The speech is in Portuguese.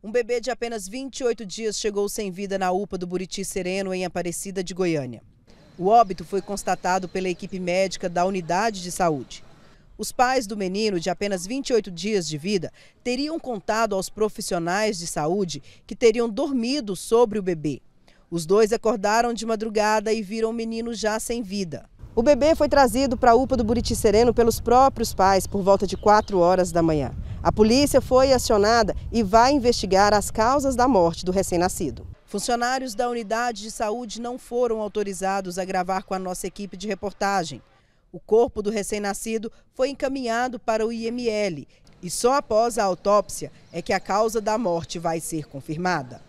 Um bebê de apenas 28 dias chegou sem vida na UPA do Buriti Sereno, em Aparecida de Goiânia. O óbito foi constatado pela equipe médica da unidade de saúde. Os pais do menino, de apenas 28 dias de vida, teriam contado aos profissionais de saúde que teriam dormido sobre o bebê. Os dois acordaram de madrugada e viram o menino já sem vida. O bebê foi trazido para a UPA do Buriti Sereno pelos próprios pais por volta de 4 horas da manhã. A polícia foi acionada e vai investigar as causas da morte do recém-nascido. Funcionários da unidade de saúde não foram autorizados a gravar com a nossa equipe de reportagem. O corpo do recém-nascido foi encaminhado para o IML e só após a autópsia é que a causa da morte vai ser confirmada.